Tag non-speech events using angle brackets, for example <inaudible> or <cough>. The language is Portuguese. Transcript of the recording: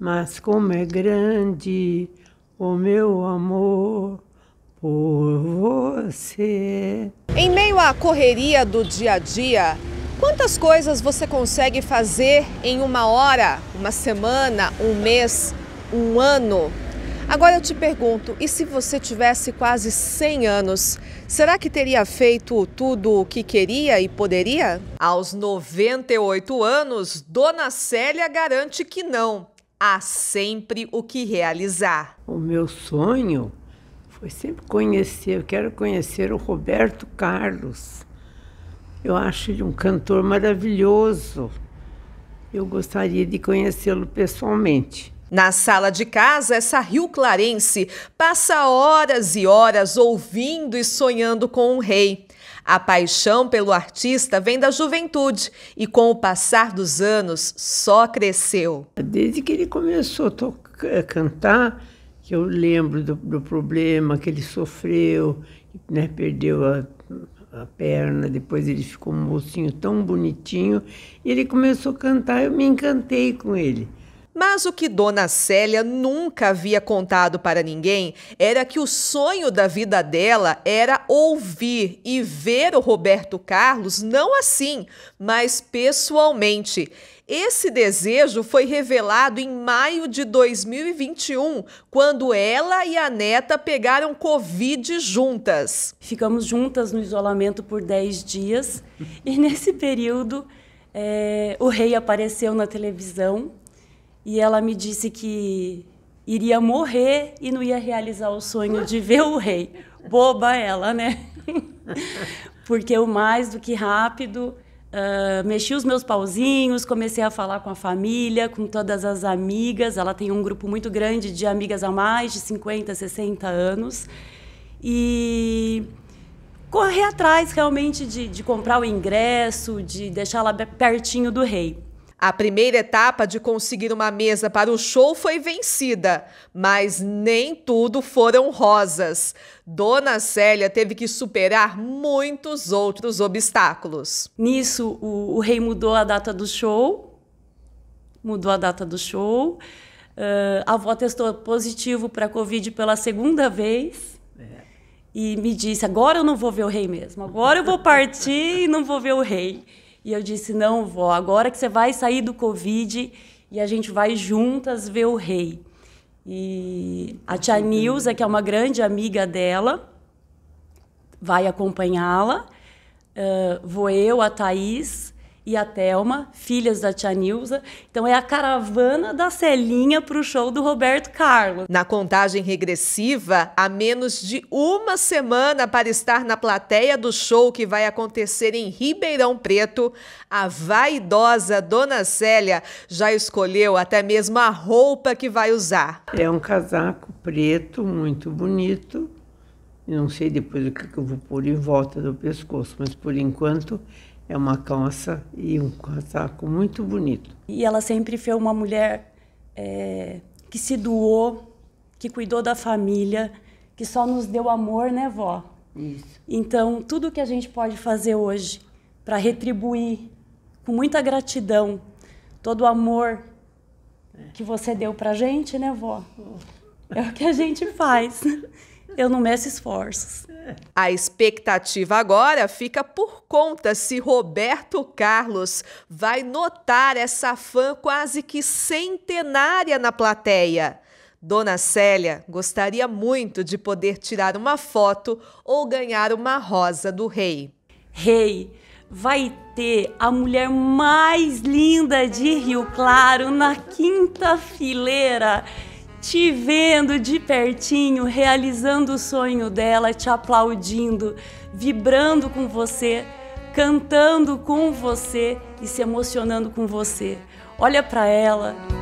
mas como é grande o meu amor por você. Em meio à correria do dia a dia, quantas coisas você consegue fazer em uma hora, uma semana, um mês, um ano? Agora eu te pergunto, e se você tivesse quase 100 anos, será que teria feito tudo o que queria e poderia? Aos 98 anos, Dona Célia garante que não há sempre o que realizar. O meu sonho foi sempre conhecer, eu quero conhecer o Roberto Carlos. Eu acho ele um cantor maravilhoso. Eu gostaria de conhecê-lo pessoalmente. Na sala de casa, essa Rio Clarense passa horas e horas ouvindo e sonhando com um rei. A paixão pelo artista vem da juventude e, com o passar dos anos, só cresceu. Desde que ele começou a tocar, eh, cantar, que eu lembro do, do, problema que ele sofreu, né, perdeu a, a, perna, depois ele ficou um mocinho tão bonitinho, e ele começou a cantar, eu me encantei com ele. Mas o que Dona Célia nunca havia contado para ninguém era que o sonho da vida dela era ouvir e ver o Roberto Carlos, não assim, mas pessoalmente. Esse desejo foi revelado em maio de 2021, quando ela e a neta pegaram Covid juntas. Ficamos juntas no isolamento por 10 dias e nesse período é, o rei apareceu na televisão e ela me disse que iria morrer e não ia realizar o sonho de ver o rei. Boba ela, né? <laughs> Porque eu, mais do que rápido, uh, mexi os meus pauzinhos, comecei a falar com a família, com todas as amigas. Ela tem um grupo muito grande de amigas há mais de 50, 60 anos. E corri atrás realmente de, de comprar o ingresso, de deixar ela pertinho do rei. A primeira etapa de conseguir uma mesa para o show foi vencida, mas nem tudo foram rosas. Dona Célia teve que superar muitos outros obstáculos. Nisso, o, o rei mudou a data do show. Mudou a data do show. Uh, a avó testou positivo para Covid pela segunda vez. É. E me disse: agora eu não vou ver o rei mesmo. Agora eu vou partir e não vou ver o rei. E eu disse: não, vó, agora que você vai sair do Covid e a gente vai juntas ver o rei. E a tia Nilza, que é uma grande amiga dela, vai acompanhá-la. Uh, vou eu, a Thaís, e a Thelma, filhas da tia Nilza. Então é a caravana da Celinha para o show do Roberto Carlos. Na contagem regressiva, há menos de uma semana para estar na plateia do show que vai acontecer em Ribeirão Preto, a vaidosa Dona Célia já escolheu até mesmo a roupa que vai usar. É um casaco preto muito bonito. não sei depois o que eu vou pôr em volta do pescoço, mas por enquanto é uma calça e um casaco muito bonito. E ela sempre foi uma mulher é, que se doou, que cuidou da família, que só nos deu amor, né, vó? Isso. Então, tudo que a gente pode fazer hoje para retribuir com muita gratidão todo o amor que você deu para gente, né, vó? É. é o que a gente faz. Eu não meço esforços. A expectativa agora fica por conta se Roberto Carlos vai notar essa fã quase que centenária na plateia. Dona Célia gostaria muito de poder tirar uma foto ou ganhar uma rosa do rei. Rei, vai ter a mulher mais linda de Rio Claro na quinta fileira te vendo de pertinho, realizando o sonho dela, te aplaudindo, vibrando com você, cantando com você e se emocionando com você. Olha para ela.